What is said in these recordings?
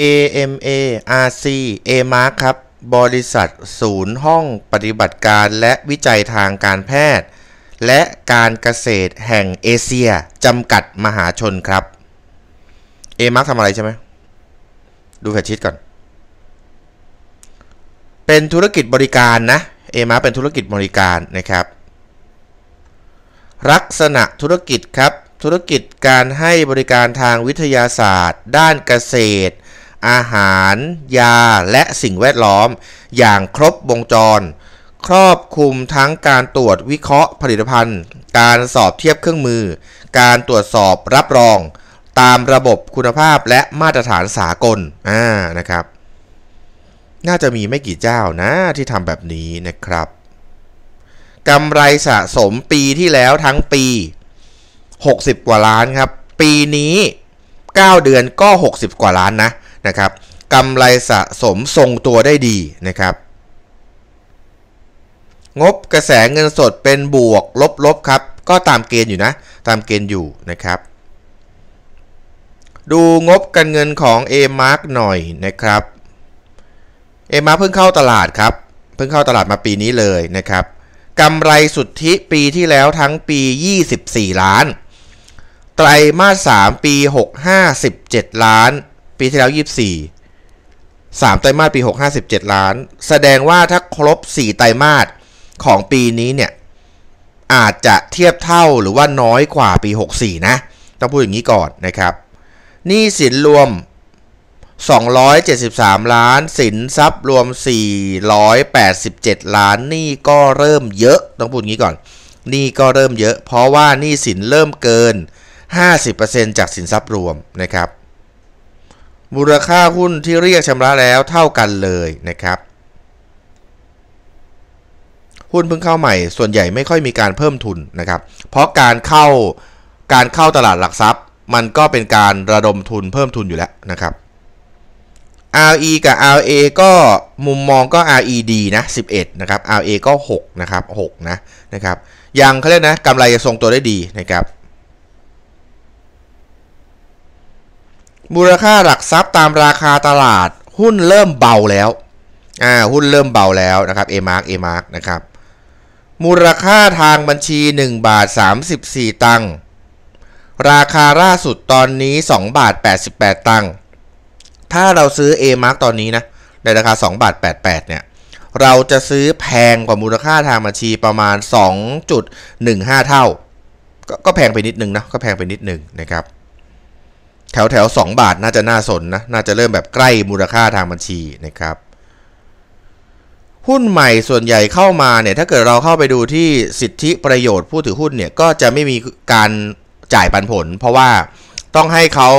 AMA RC A m a r ครับบริษัทศูนย์ห้องปฏิบัติการและวิจัยทางการแพทย์ และการเกษตรแห่งเอเชีย จำกัดมหาชนครับ A m a r ทำอะไรใช่ไหมดูแฟชชิตก่อน เป็นธุรกิจบริการนะ A m a r เป็นธุรกิจบริการนะครับลักษณะธุรกิจครับ ธุรกิจการให้บริการทางวิทยาศาสตร์ ด้านเกษตรอาหาร ยาและสิ่งแวดล้อม อย่างครบวงจร ครอบคลุมทั้งการตรวจวิเคราะห์ผลิตภัณฑ์ การสอบเทียบเครื่องมือ การตรวจสอบรับรอง ตามระบบคุณภาพและมาตรฐานสากล อ่านะครับ น่าจะมีไม่กี่เจ้านะ ที่ทำแบบนี้นะครับกำไรสะสมปีที่แล้วทั้งปี 60 กว่าล้านครับ ปีนี้ 9 เดือนก็ 60 กว่าล้านนะนะครับกำไรสะสมทรงตัวได้ดีนะครับ งบกระแสเงินสดเป็นบวกลบ ๆ ครับ ก็ตามเกณฑ์อยู่นะ ตามเกณฑ์อยู่นะครับ ดูงบการเงินของ A-Mark หน่อยนะครับ A-Mark เพิ่งเข้าตลาดครับ เพิ่งเข้าตลาดมาปีนี้เลยนะครับ กำไรสุทธิปีที่แล้วทั้งปี 24 ล้าน ไตรมาส3ปี 65 7 ล้านปีที่แล้ว24 3 ไตรมาสปี 6 57 ล้าน แสดงว่าถ้าครบ 4 ไตรมาสของปีนี้เนี่ย อาจจะเทียบเท่าหรือว่าน้อยกว่าปี 64 นะ ต้องพูดอย่างนี้ก่อนนะครับหนี้สินรวม 273 ล้าน สินทรัพย์รวม 487 ล้าน นี่ก็เริ่มเยอะ ต้องพูดอย่างนี้ก่อน นี่ก็เริ่มเยอะ เพราะว่านี่สินเริ่มเกิน 50%จากสินทรัพย์รวมนะครับมูลค่าหุ้นที่เรียกชำระแล้วเท่ากันเลยนะครับ หุ้นเพิ่งเข้าใหม่ ส่วนใหญ่ไม่ค่อยมีการเพิ่มทุนนะครับ เพราะการเข้าการเข้าตลาดหลักทรัพย์มันก็เป็นการระดมทุนเพิ่มทุนอยู่แล้วนะครับ RE กับ RA ก็มุมมองก็ RE ดีนะ 11นะครับ RA ก็6นะครับ6นะนะครับยังเขาเรียกนะกำไรจะทรงตัวได้ดีนะครับมูลค่าหลักทรัพย์ตามราคาตลาดหุ้นเริ่มเบาแล้วอ่าหุ้นเริ่มเบาแล้วนะครับเอมาร์กเอมาร์กนะครับ มูลค่าทางบัญชี 1 บาท 34 ตังค์ ราคาล่าสุดตอนนี้ 2 บาท 88 ตังค์ ถ้าเราซื้อ A Mark ตอนนี้นะในราคา 2 บาท 88 เนี่ย เราจะซื้อแพงกว่ามูลค่าทางบัญชีประมาณ 2.15 เท่า ก็แพงไปนิดนึงนะก็แพงไปนิดนึงนะครับแถวแถวสองบาทน่าจะน่าสนนะน่าจะเริ่มแบบใกล้มูลค่าทางบัญชีนะครับ หุ้นใหม่ส่วนใหญ่เข้ามาเนี่ยถ้าเกิดเราเข้าไปดูที่สิทธิประโยชน์ผู้ถือหุ้นเนี่ยก็จะไม่มีการจ่ายปันผล เพราะว่าต้องให้เขา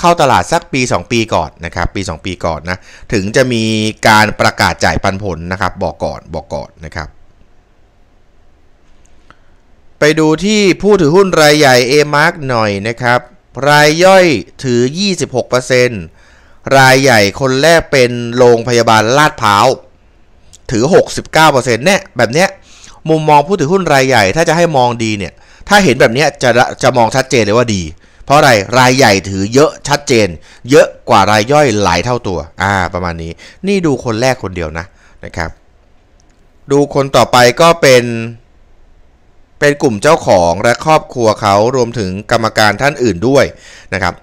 เข้าตลาดสักปี 2 ปีก่อนนะครับ ปี 2ปีก่อนนะถึงจะมีการประกาศจ่ายปันผลนะครับบอกก่อนบอกก่อนนะครับ ไปดูที่ผู้ถือหุ้นรายใหญ่ A-Mark หน่อยนะครับรายย่อยถือ 26%รายใหญ่คนแรกเป็นโรงพยาบาลลาดพร้าว ถือ 69%เนี่ย แบบเนี้ยมุมมองผู้ถือหุ้นรายใหญ่ ถ้าจะให้มองดีเนี่ย ถ้าเห็นแบบเนี้ยจะจะมองชัดเจนเลยว่าดี เพราะอะไร รายใหญ่ถือเยอะชัดเจน เยอะกว่ารายย่อยหลายเท่าตัว อ่าประมาณนี้ นี่ดูคนแรกคนเดียวนะนะครับดูคนต่อไปก็เป็นเป็นกลุ่มเจ้าของและครอบครัวเขารวมถึงกรรมการท่านอื่นด้วยนะครับ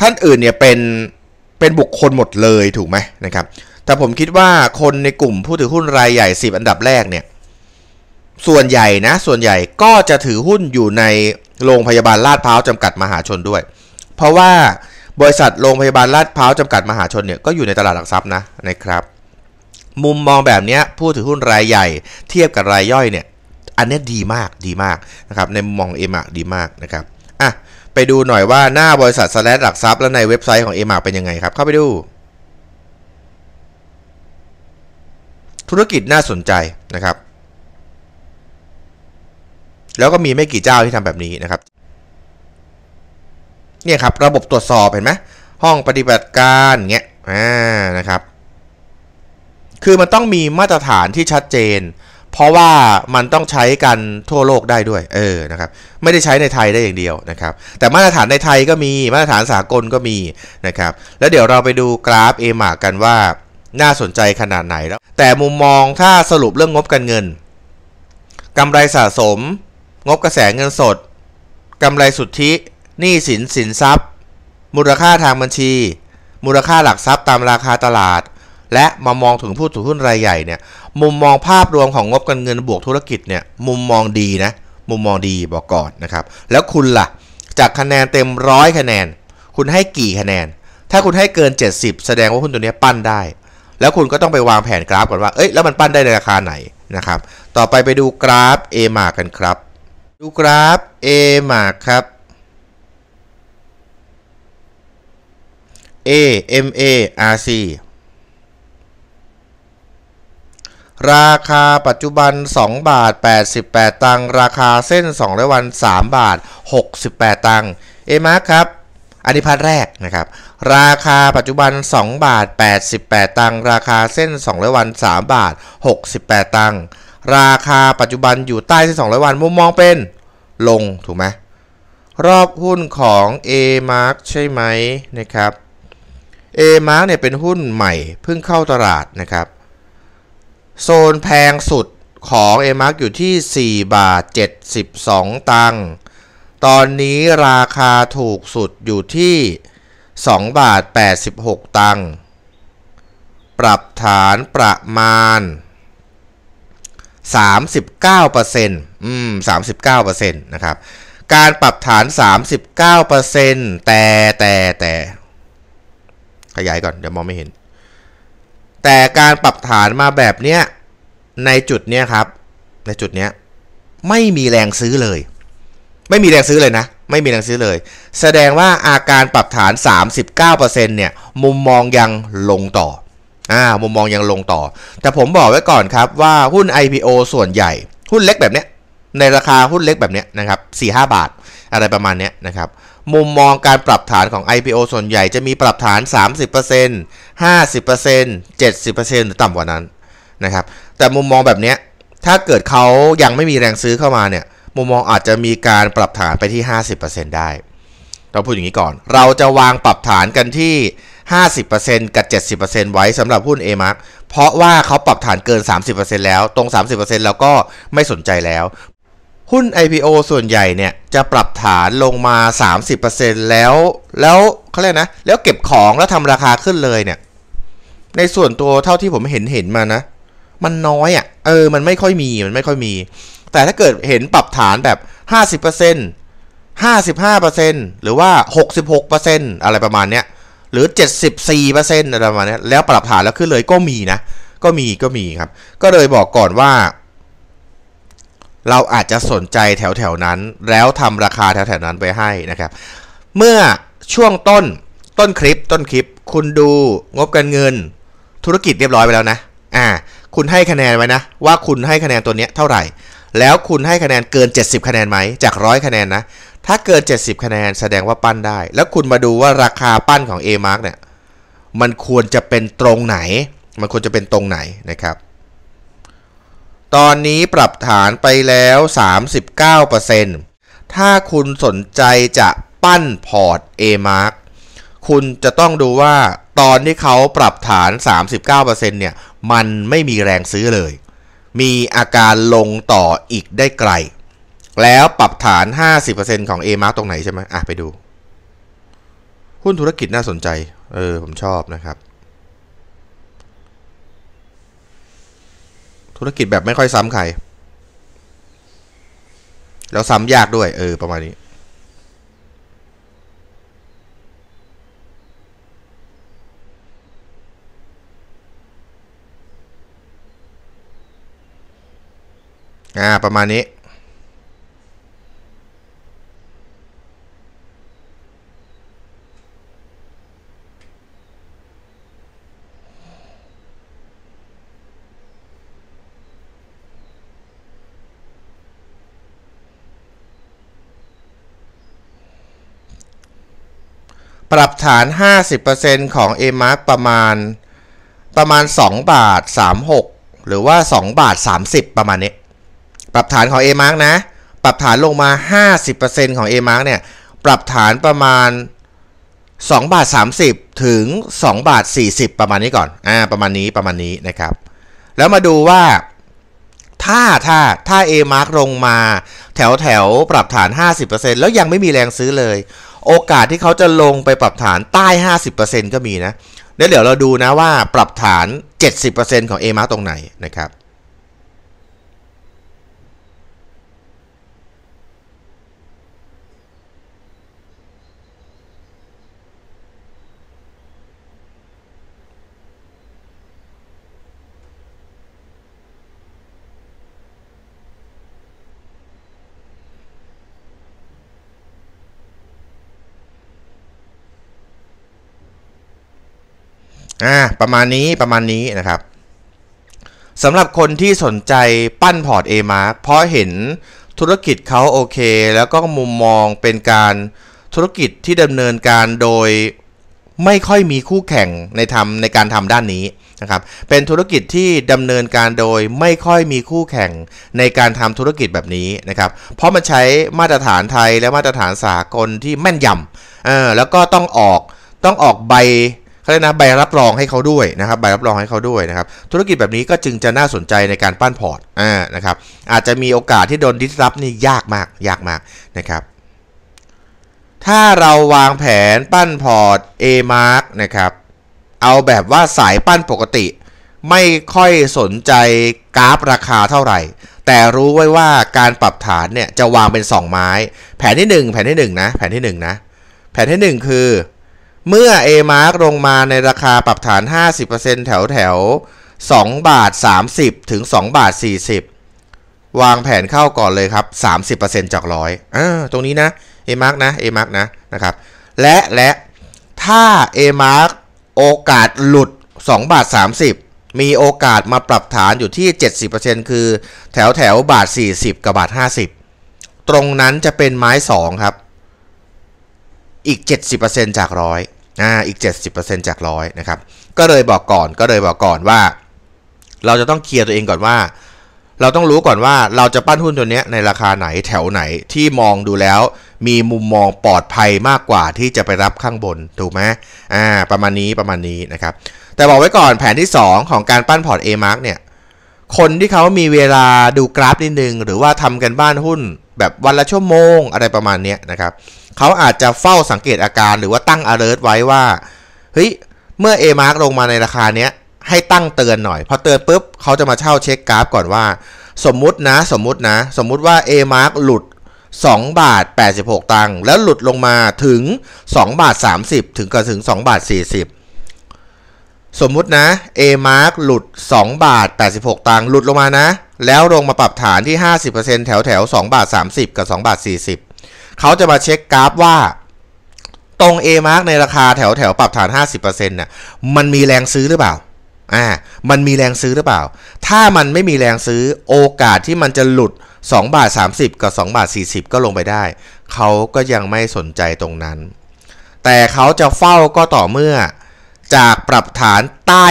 ท่านอื่นเนี่ยเป็น เป็นบุคคลหมดเลยถูกไหมนะครับแต่ผมคิดว่าคนในกลุ่มผู้ถือหุ้นรายใหญ่10อันดับแรกเนี่ยส่วนใหญ่นะส่วนใหญ่ก็จะถือหุ้นอยู่ในโรงพยาบาลลาดพร้าวจำกัดมหาชนด้วย เพราะว่าบริษัทโรงพยาบาลลาดพร้าวจำกัดมหาชนเนี่ยก็อยู่ในตลาดหลักทรัพย์นะนะครับมุมมองแบบนี้ผู้ถือหุ้นรายใหญ่เทียบกับรายย่อยเนี่ยอันนี้ดีมาก ดีมากนะครับในมองเอมาดีมากนะครับอ่ะไปดูหน่อยว่า หน้าบริษัทสแลหลักทรัพย์และในเว็บไซต์ของเอมาเป็นยังไงครับ เข้าไปดู ธุรกิจน่าสนใจนะครับ แล้วก็มีไม่กี่เจ้าที่ทำแบบนี้นะครับเนี่ยครับ ระบบตรวจสอบเห็นไหมห้องปฏิบัติการเงี้ยอ่านะครับ คือมันต้องมีมาตรฐานที่ชัดเจนเพราะว่ามันต้องใช้กันทั่วโลกได้ด้วย เออ นะครับ ไม่ได้ใช้ในไทยได้อย่างเดียวนะครับ แต่มาตรฐานในไทยก็มี มาตรฐานสากลก็มีนะครับ แล้วเดี๋ยวเราไปดูกราฟเอมากันว่าน่าสนใจขนาดไหนแล้ว แต่มุมมองถ้าสรุปเรื่องงบการเงินกำไรสะสม งบกระแสเงินสดกำไรสุทธิ หนี้สิน สินทรัพย์ มูลค่าทางบัญชี มูลค่าหลักทรัพย์ ตามราคาตลาดและมามองถึงผู้ถือหุ้นรายใหญ่เนี่ยมุมมองภาพรวมของงบการเงินบวกธุรกิจเนี่ยมุมมองดีนะ มุมมองดีบอกก่อนนะครับแล้วคุณล่ะจากคะแนนเต็มร้อยคะแนน คุณให้กี่คะแนน ถ้าคุณให้เกิน 70 แสดงว่าหุ้นตัวนี้ปั้นได้ แล้วคุณก็ต้องไปวางแผนกราฟก่อนว่าเอ้ยแล้วมันปั้นได้ในราคาไหนนะครับต่อไปไปดูกราฟ A มากันครับดูกราฟ A มาครับ A M A R C ราคาปัจจุบัน 2 บาท 88 ตังค์ ราคาเส้น2แลวัน3 บาท 68 ตังค์เอมาร์ครับ อันนี้พาร์ทแรกนะครับ ราคาปัจจุบัน 2 บาท 88 ตังค์ ราคาเส้น2แลวัน3 บาท 68 ตังค์ ราคาปัจจุบันอยู่ใต้เส้น 2 0 0 วันมุมมองเป็น ลง ถูกไหมรอบหุ้นของ A Mark ใช่ไหมนะครับ A Mark เนี่ยเป็นหุ้นใหม่ เพิ่งเข้าตลาดนะครับโซนแพงสุดของ a m a r อยู่ที่ 4 บาท 72 ตังค์ ตอนนี้ราคาถูกสุดอยู่ที่ 2บาท86 ตังค์ ปรับฐานประมาณ 39%อืม39%นะครับ การปรับฐาน 39%แต่แต่แต่ ขยายก่อนเดี๋ยวมองไม่เห็นแต่การปรับฐานมาแบบเนี้ยในจุดเนี้ยครับ ในจุดเนี้ยไม่มีแรงซื้อเลย ไม่มีแรงซื้อเลยนะไม่มีแรงซื้อเลย แสดงว่าอาการปรับฐาน 39%เนี่ยมุมมองยังลงต่ออ่ามุมมองยังลงต่อ แต่ผมบอกไว้ก่อนครับว่าหุ้น IPO ส่วนใหญ่ หุ้นเล็กแบบเนี้ยในราคาหุ้นเล็กแบบนี้นะครับสี่ห้าบาทอะไรประมาณนี้นะครับมุมมองการปรับฐานของ IPO ส่วนใหญ่จะมีปรับฐาน 30% 50% 70%หรือต่ำกว่านั้นนะครับแต่มุมมองแบบนี้ถ้าเกิดเขายังไม่มีแรงซื้อเข้ามาเนี่ย มุมมองอาจจะมีการปรับฐานไปที่ 50%ได้เราพูดอย่างนี้ก่อน เราจะวางปรับฐานกันที่ 50%กับ 70%ไว้สำหรับหุ้น a m a r เพราะว่าเขาปรับฐานเกิน 30%แล้วตรง 30%เราก็ไม่สนใจแล้วหุ้น IPO ส่วนใหญ่เนี่ยจะปรับฐานลงมา 30%แล้วแล้วเขาเรียกนะ แล้วเก็บของแล้วทำราคาขึ้นเลยเนี่ย ในส่วนตัวเท่าที่ผมเห็นเห็นมานะ มันน้อยอะ่ะเออ มันไม่ค่อยมีมันไม่ค่อยมี แต่ถ้าเกิดเห็นปรับฐานแบบ 50% 55%หรือว่า 66%อะไรประมาณเนี้ย หรือ 74%อะไรประมาณเนี้ยแล้วปรับฐานแล้วขึ้นเลยก็มีนะ ก็มีก็มีครับ ก็เลยบอกก่อนว่าเราอาจจะสนใจแถวแถวนั้น แล้วทำราคาแถวแถวนั้นไปให้นะครับ เมื่อช่วงต้นต้นคลิปต้นคลิป คุณดูงบการเงินธุรกิจเรียบร้อยไปแล้วนะอ่าคุณให้คะแนนไว้นะ ว่าคุณให้คะแนนตัวเนี้ยเท่าไหร่ แล้วคุณให้คะแนนเกิน 70 คะแนนไหมจากร้อยคะแนนนะถ้าเกิน 70 คะแนนแสดงว่าปั้นได้ แล้วคุณมาดูว่าราคาปั้นของ A-Mark เนี่ยมันควรจะเป็นตรงไหน มันควรจะเป็นตรงไหนนะครับตอนนี้ปรับฐานไปแล้ว 39%ถ้าคุณสนใจจะปั้นพอร์ต a m a r k คุณจะต้องดูว่า ตอนที่เขาปรับฐาน 39%เนี่ย มันไม่มีแรงซื้อเลย มีอาการลงต่ออีกได้ไกล แล้วปรับฐาน 50%ของ a m a r k ตรงไหนใช่ไหมอ่ะไปดู หุ้นธุรกิจน่าสนใจ เออผมชอบนะครับธุรกิจแบบไม่ค่อยซ้ำใคร แล้วซ้ำยากด้วย เออ ประมาณนี้ อ่า ประมาณนี้ฐาน 50%ของ a m a r k ประมาณประมาณ 2 บาท 36 หรือว่า 2 บาท 30 ประมาณนี้ ปรับฐานของ a m a r k นะ ปรับฐานลงมา 50%ของ a m a r k เนี่ย ปรับฐานประมาณ 2 บาท30 ถึง2 บาท 40 ประมาณนี้ก่อน อ่า ประมาณนี้ ประมาณนี้นะครับ แล้วมาดูว่า ถ้า ถ้า ถ้า A mark ลงมาแถวแถวปรับฐาน 50%แล้วยังไม่มีแรงซื้อเลยโอกาสที่เขาจะลงไปปรับฐานใต้ 50%ก็มีนะ เดี๋ยวเราดูนะว่าปรับฐาน 70%ของ a m a ตรงไหนนะครับอ่าประมาณนี้ประมาณนี้นะครับสำหรับคนที่สนใจปั้นพอร์ต A-Mark เพราะเห็นธุรกิจเขาโอเค แล้วก็มุมมองเป็นการธุรกิจที่ดำเนินการโดยไม่ค่อยมีคู่แข่งในทำในการทำด้านนี้นะครับเป็นธุรกิจที่ดำเนินการโดยไม่ค่อยมีคู่แข่งในการทำธุรกิจแบบนี้นะครับเพราะมันใช้มาตรฐานไทยและมาตรฐานสากลที่แม่นยำเออแล้วก็ต้องออกต้องออกใบขาเรียกนะใบรับรองให้เขาด้วยนะครับใบรับรองให้เขาด้วยนะครับ ธุรกิจแบบนี้ก็จึงจะน่าสนใจในการปั้นพอร์ตอ่านะครับอาจจะมีโอกาสที่โดนดิสรับนี่ยากมากยากมากนะครับ ถ้าเราวางแผนปั้นพอร์ต A mark นะครับเอาแบบว่าสายปั้นปกติ ไม่ค่อยสนใจกราฟราคาเท่าไหร่ แต่รู้ไว้ว่าการปรับฐานเนี่ยจะวางเป็น 2 ไม้ แผนที่ 1 แผนที่1นะแผนที่1นะแผนที่ 1 คือเมื่อ A-Mark ลงมาในราคาปรับฐาน 50%แถวแถว 2 บาท 30 ถึง 2 บาท 40 วางแผนเข้าก่อนเลยครับ 30%จากร้อย ตรงนี้นะ A-Mark นะ A-Mark นะ นะครับ และ และ ถ้า A-Mark โอกาสหลุด 2 บาท 30 มีโอกาสมาปรับฐานอยู่ที่ 70%คือแถวแถวบาท 40 กับบาท 50 ตรงนั้นจะเป็นไม้ 2 ครับ อีก 70%จากร้อยอ่าอีก 70%จากร้อยนะครับ ก็เลยบอกก่อนก็เลยบอกก่อนว่า เราจะต้องเคลียร์ตัวเองก่อนว่า เราต้องรู้ก่อนว่าเราจะปั้นหุ้นตัวนี้ในราคาไหนแถวไหนที่มองดูแล้ว มีมุมมองปลอดภัยมากกว่าที่จะไปรับข้างบนถูกไหมอ่าประมาณนี้ประมาณนี้นะครับ แต่บอกไว้ก่อนแผนที่ 2 ของการปั้นพอร์ต A-Mark เนี่ยคนที่เขามีเวลาดูกราฟนิดนึงหรือว่าทำกันบ้านหุ้นแบบวันละชั่วโมงอะไรประมาณนี้นะครับเขาอาจจะเฝ้าสังเกตอาการหรือว่าตั้ง alert ไว้ว่าเฮ้ยเมื่อ A mark ลงมาในราคาเนี้ยให้ตั้งเตือนหน่อยพอเตือนปุ๊บ เขาจะมาเช่าเช็คกราฟ ก่อนว่า สมมุติ นะ สมมุตินะ สมมุติว่า A mark หลุด 2 บาท 86 ตังค์แล้วหลุดลงมาถึง 2 บาท 30 ถึงกับถึง 2 บาท 40 สมมุตินะ A mark หลุด 2 บาท86 ตังค์หลุดลงมานะ แล้วลงมาปรับฐานที่ 50%แถวแถว2บาท30 กับ2 บาท 40เขาจะมาเช็คกราฟว่าตรง A mark ในราคาแถวแถวปรับฐาน 50%เนี่ยมันมีแรงซื้อหรือเปล่า อ่า มันมีแรงซื้อหรือเปล่า ถ้ามันไม่มีแรงซื้อโอกาสที่มันจะหลุด2บาท30 กับ2บาท40 ก็ลงไปได้ เขาก็ยังไม่สนใจตรงนั้น แต่เขาจะเฝ้าก็ต่อเมื่อจากปรับฐานใต้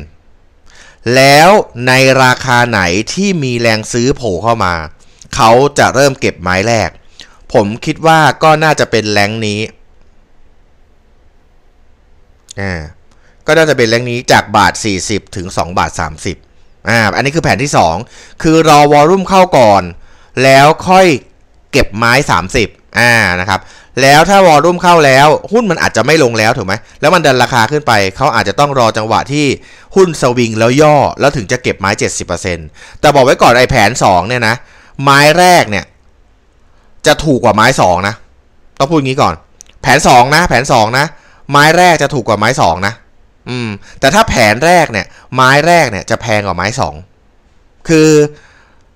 50%แล้วในราคาไหนที่มีแรงซื้อโผล่เข้ามา เขาจะเริ่มเก็บไม้แรกผมคิดว่าก็น่าจะเป็นแรงนี้ อ่า ก็น่าจะเป็นแรงนี้จากบาท40 ถึง2บาท30อ่าอันนี้คือแผนที่ 2 คือรอวอลุ่มเข้าก่อน แล้วค่อยเก็บไม้ 30 อ่านะครับแล้วถ้าวอลุ่มเข้าแล้ว หุ้นมันอาจจะไม่ลงแล้วถูกไหมแล้วมันดันราคาขึ้นไปเขาอาจจะต้องรอจังหวะที่หุ้นสวิงแล้วย่อแล้วถึงจะเก็บไม้ 70%แต่บอกไว้ก่อนไอ้แผน2เนี่ยนะไม้แรกเนี่ยจะถูกกว่าไม้สองนะต้องพูดงี้ก่อน แผนสองนะ แผนสองนะไม้แรกจะถูกกว่าไม้สองนะอืม แต่ถ้าแผนแรกเนี่ย ไม้แรกเนี่ย จะแพงกว่าไม้สองคือ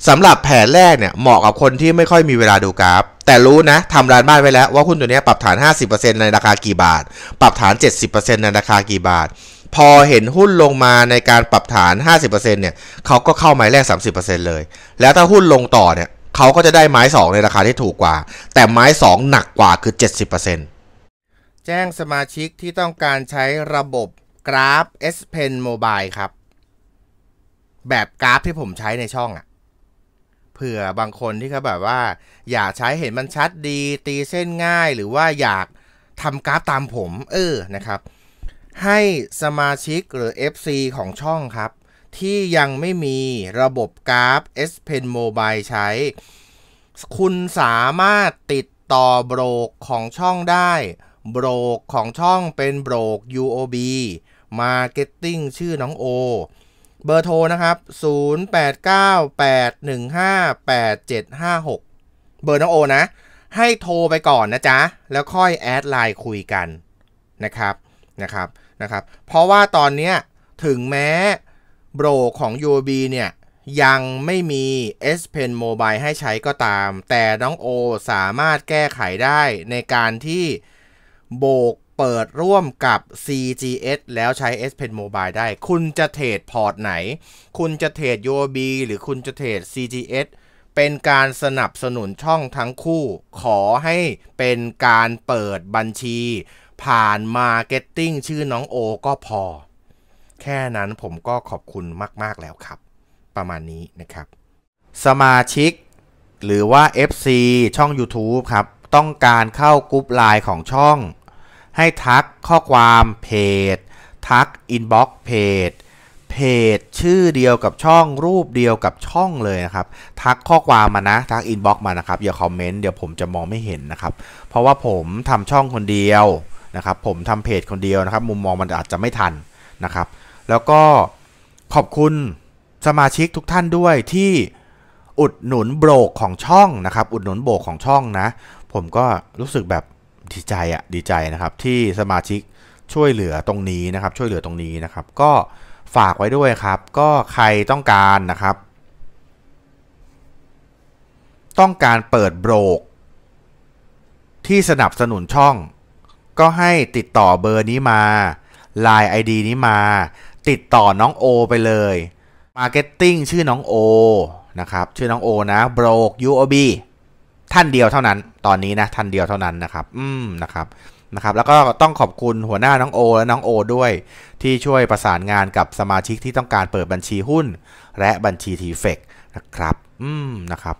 สำหรับแผนแรกเนี่ยเหมาะกับคนที่ไม่ค่อยมีเวลาดูกราฟ แต่รู้นะทำร้านบ้านไว้แล้วว่าหุ้นตัวนี้ปรับฐาน 50%ในราคากี่บาท ปรับฐาน 70%ในราคากี่บาท พอเห็นหุ้นลงมาในการปรับฐาน 50%เนี่ยเขาก็เข้าไมาแรก30%เลย แล้วถ้าหุ้นลงต่อเนี่ยเขาก็จะได้ไม้ 2 ในราคาที่ถูกกว่า แต่ไม้ 2 หนักกว่าคือ 70%แจ้งสมาชิกที่ต้องการใช้ระบบกราฟ S Pen Mobile ครับ แบบกราฟที่ผมใช้ในช่องอะ่ะเผื่อบางคนที่เขาแบบว่าอยากใช้เห็นมันชัดดีตีเส้นง่าย หรือว่าอยากทำกราฟตามผม เออนะครับ ให้สมาชิกหรือ FC ของช่องครับที่ยังไม่มีระบบกราฟ S Pen Mobile ใช้ คุณสามารถติดต่อโบรกของช่องได้ โบรกของช่องเป็นโบรก UOB Marketing ชื่อน้องโอ เบอร์โทรนะครับ 0898158756 เบอร์น้องโอนะ ให้โทรไปก่อนนะจ๊ะ แล้วค่อยแอดไลน์คุยกันนะครับ นะครับ นะครับ เพราะว่าตอนเนี้ยถึงแม้โบรของ UOB เนี่ย ยังไม่มี S Pen Mobile ให้ใช้ก็ตาม แต่น้องโอสามารถแก้ไขได้ในการที่โบกเปิดร่วมกับ CGS แล้วใช้ S Pen Mobile ได้ คุณจะเทรดพอร์ตไหน คุณจะเทรด UOB หรือคุณจะเทรด CGS เป็นการสนับสนุนช่องทั้งคู่ ขอให้เป็นการเปิดบัญชี ผ่านมาเก็ตติ้งชื่อน้องโอก็พอแค่นั้นผมก็ขอบคุณมากๆแล้วครับ ประมาณนี้นะครับสมาชิก หรือว่า FC ช่อง YouTube ครับต้องการเข้ากรุ๊ปไลน์ของช่อง ให้ทักข้อความเพจ ทักอินบ็อกซ์เพจ เพจชื่อเดียวกับช่องรูปเดียวกับช่องเลยนะครับ ทักข้อความมานะทักอินบ็อกซ์มานะครับ อย่าคอมเมนต์เดี๋ยวผมจะมองไม่เห็นนะครับ เพราะว่าผมทำช่องคนเดียวนะครับ ผมทำเพจคนเดียวนะครับ มุมมองมันอาจจะไม่ทันนะครับแล้วก็ขอบคุณสมาชิกทุกท่านด้วยที่อุดหนุนโบรกของช่องนะครับ อุดหนุนโบรกของช่องนะ ผมก็รู้สึกแบบดีใจอะดีใจนะครับ ที่สมาชิกช่วยเหลือตรงนี้นะครับ ช่วยเหลือตรงนี้นะครับ ก็ฝากไว้ด้วยครับ ก็ใครต้องการนะครับ ต้องการเปิดโบรกที่สนับสนุนช่อง ก็ให้ติดต่อเบอร์นี้มา Line ID นี้มาติดต่อน้องโอไปเลย Marketing ชื่อน้องโอนะครับ ชื่อน้องโอนะโบรก UOB ท่านเดียวเท่านั้น ตอนนี้นะ ท่านเดียวเท่านั้นนะครับ อืมนะครับ นะครับ แล้วก็ต้องขอบคุณหัวหน้าน้องโอและน้องโอด้วย ที่ช่วยประสานงานกับสมาชิกที่ต้องการเปิดบัญชีหุ้น และบัญชีทีเฟกนะครับ อืมนะครับ